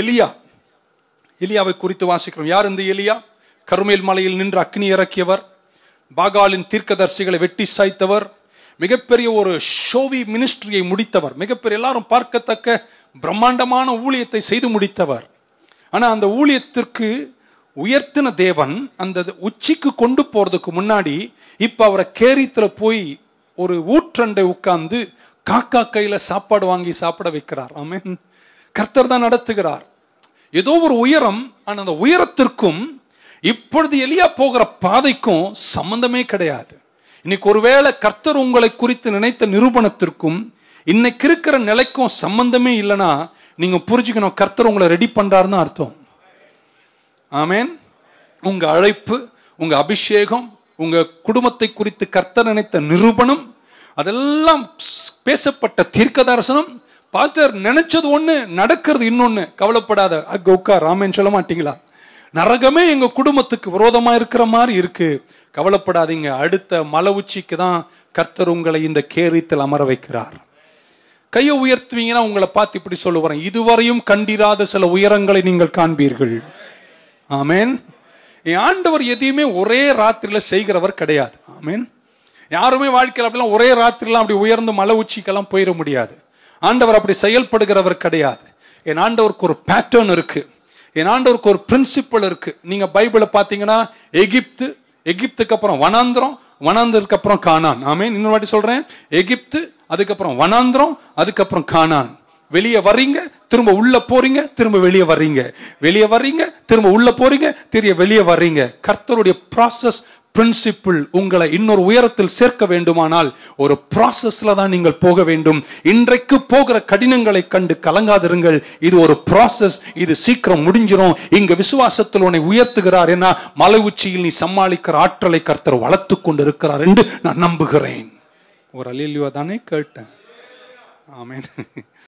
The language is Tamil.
எலியா எலியாவை குறித்து வாசிக்கிறோம் யார் இந்த எலியா கருமேல் மலையில் நின்று அக்னி இறக்கியவர் பாகாலின் தீர்க்கதர்சிகளை வெட்டி சாய்த்தவர் மிகப்பெரிய ஒரு ஷோவி மினிஸ்ட்ரியை முடித்தவர் மிகப்பெரிய எல்லாரும் பார்க்கத்தக்க பிரம்மாண்டமான ஊழியத்தை செய்து முடித்தவர் ஆனால் அந்த ஊழியத்திற்கு உயர்த்தின தேவன் அந்த உச்சிக்கு கொண்டு போகிறதுக்கு முன்னாடி இப்போ அவரை கேரித்தில் போய் ஒரு ஊற்றண்டை உட்கார்ந்து காக்கா கையில் சாப்பாடு வாங்கி சாப்பிட வைக்கிறார் ஆமேன் கர்த்தர் தான் நடத்துகிறார் ஏதோ ஒரு உயரம் ஆனால் அந்த உயரத்திற்கும் இப்பொழுது எளியா போகிற பாதைக்கும் சம்பந்தமே கிடையாது இன்னைக்கு ஒருவேளை கர்த்தர் உங்களை குறித்து நினைத்த நிரூபணத்திற்கும் இன்னைக்கு இருக்கிற நிலைக்கும் சம்பந்தமே இல்லைன்னா நீங்க புரிஞ்சுக்கணும் கர்த்தர் உங்களை ரெடி பண்றாருன்னு அர்த்தம் ஆமேன் உங்க அழைப்பு உங்க அபிஷேகம் உங்க குடும்பத்தை குறித்து கர்த்தர் நினைத்த நிரூபணம் அதெல்லாம் பேசப்பட்ட தீர்க்க தரிசனம் பாஸ்டர் நினைச்சது ஒண்ணு நடக்கிறது இன்னொன்னு கவலைப்படாத அங்க உட்கார் ராமன் சொல்ல மாட்டீங்களா நரகமே எங்க குடும்பத்துக்கு விரோதமா இருக்கிற மாதிரி இருக்கு கவலைப்படாதீங்க அடுத்த மலை உச்சிக்கு தான் கர்த்தர் உங்களை இந்த கேரித்தில் அமர வைக்கிறார் கையை உயர்த்துவீங்கன்னா உங்களை பார்த்து இப்படி சொல்லுவாரன் இதுவரையும் கண்டிராத சில உயரங்களை நீங்கள் காண்பீர்கள் ஆமேன் என் ஆண்டவர் எதையுமே ஒரே ராத்திரியில செய்கிறவர் கிடையாது ஆமேன் யாருமே வாழ்க்கையில் அப்படிலாம் ஒரே ராத்திரிலாம் அப்படி உயர்ந்து மலை உச்சிக்கெல்லாம் போயிட முடியாது ஆண்டவர் அப்படி செயல்படுகிறவர் கிடையாது என் ஆண்டவருக்கு ஒரு பேட்டர்ன் இருக்கு என் ஆண்டவருக்கு ஒரு பிரின்சிபல் இருக்கு நீங்க பைபிளை பார்த்தீங்கன்னா எகிப்து எகிப்துக்கு அப்புறம் வனாந்திரம் வனாந்ததுக்கு அப்புறம் காணான் ஆமே இன்னொரு வாட்டி சொல்றேன் எகிப்து அதுக்கப்புறம் வனாந்திரம் அதுக்கப்புறம் காணான் வெளியே வர்றீங்க திரும்ப உள்ள போறீங்க திரும்ப வெளியே வர்றீங்க வெளியே வர்றீங்க திரும்ப உள்ள போறீங்க தெரிய வெளியே வர்றீங்க கர்த்தருடைய ப்ராசஸ் பிரின்சிபிள் உங்களை இன்னொரு உயரத்தில் சேர்க்க வேண்டுமானால் ஒரு ப்ராசஸ்ல தான் நீங்கள் போக வேண்டும் இன்றைக்கு போகிற கடினங்களை கண்டு கலங்காதிருங்கள் இது ஒரு ப்ராசஸ் இது சீக்கிரம் முடிஞ்சிடும் இங்க விசுவாசத்தில் உன்னை உயர்த்துகிறார் என மலை உச்சியில் நீ சமாளிக்கிற ஆற்றலை கர்த்தர் வளர்த்து கொண்டு இருக்கிறார் என்று நான் நம்புகிறேன் ஒரு அலிலியோ தானே கேட்டேன் ஆமேன்